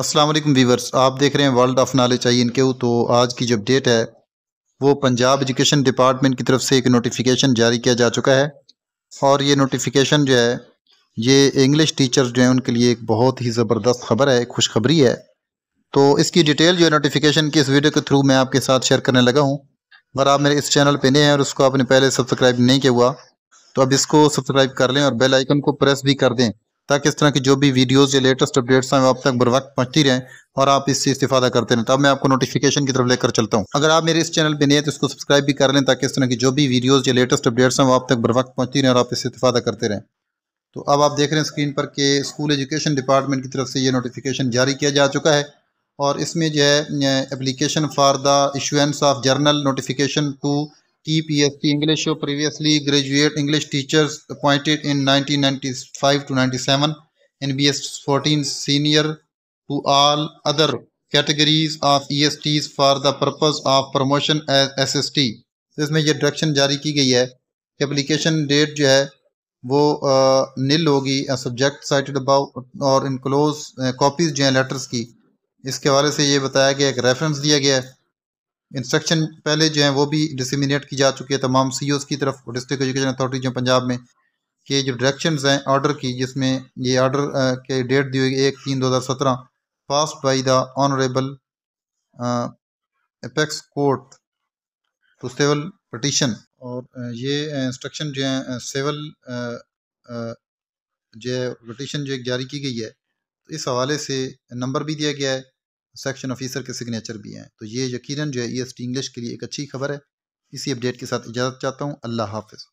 अस्सलाम वालेकुम वीवर्स आप देख रहे हैं वर्ल्ड ऑफ नॉलेज आई इनके तो आज की जो अपडेट है वो पंजाब एजुकेशन डिपार्टमेंट की तरफ से एक नोटिफिकेशन जारी किया जा चुका है और ये नोटिफिकेशन जो है ये इंग्लिश टीचर जो हैं उनके लिए एक बहुत ही ज़बरदस्त खबर है खुशखबरी है तो इसकी डिटेल जो है नोटिफिकेशन की इस वीडियो के थ्रू मैं आपके साथ शेयर करने लगा हूँ अगर आप मेरे इस चैनल पर नए हैं और उसको आपने पहले सब्सक्राइब नहीं किया हुआ तो अब इसको सब्सक्राइब कर लें और बेल आइकन को प्रेस भी कर दें ताकि इस तरह की जो भी वीडियोज़ या लेटेस्ट अपडेट्स हैं वो आप तक बर वक्त पहुँचती रहें और आप इससे इस्तीफा करते रहें तब मैं आपको नोटिफिकेशन की तरफ लेकर चलता हूँ अगर आप मेरे इस चैनल पर नहीं तो इसको सब्सक्राइब भी कर लें ताकि इस तरह की जो भी वीडियोज़ या लेटेस्ट अपडेट्स हैं वो आप तक बर वक्त पहुँचती रहें और आप इससे इस्तीफा करते रहें तो अब आप देख रहे हैं स्क्रीन पर कि स्कूल एजुकेशन डिपार्टमेंट की तरफ से ये नोटिफिकेशन जारी किया जा चुका है और इसमें जो है application for the issuance of journal notification to TPST English show previously graduate English teachers appointed in 1995 to 97 NBS 14 senior to all other categories of ESTs for the purpose of promotion as SST इसमें यह direction जारी की गई है कि application date जो है वो नील होगी सब्जेक्ट साइटेड अबाउट और इनक्लोज कॉपीज़ जो हैं लेटर्स की इसके हवाले से ये बताया गया एक रेफरेंस दिया गया है इंस्ट्रक्शन पहले जो है वो भी डिसमिनेट की जा चुकी है तमाम सी e की तरफ डिस्ट्रिक्ट एजुकेशन अथॉरिटी जो पंजाब में के जो डायरेक्शंस हैं ऑर्डर की जिसमें ये ऑर्डर के डेट दी हुई एक तीन दो हज़ार सत्रह pass by the honourable apex court to civil petition और ये इंस्ट्रक्शन जो है सिविल जो है पटिशन जो जारी की गई है तो इस हवाले से नंबर भी दिया गया है सेक्शन ऑफिसर के सिग्नेचर भी हैं तो ये यकीनन जो है ई e इंग्लिश के लिए एक अच्छी खबर है इसी अपडेट के साथ इजाज़त चाहता हूँ अल्लाह हाफिज़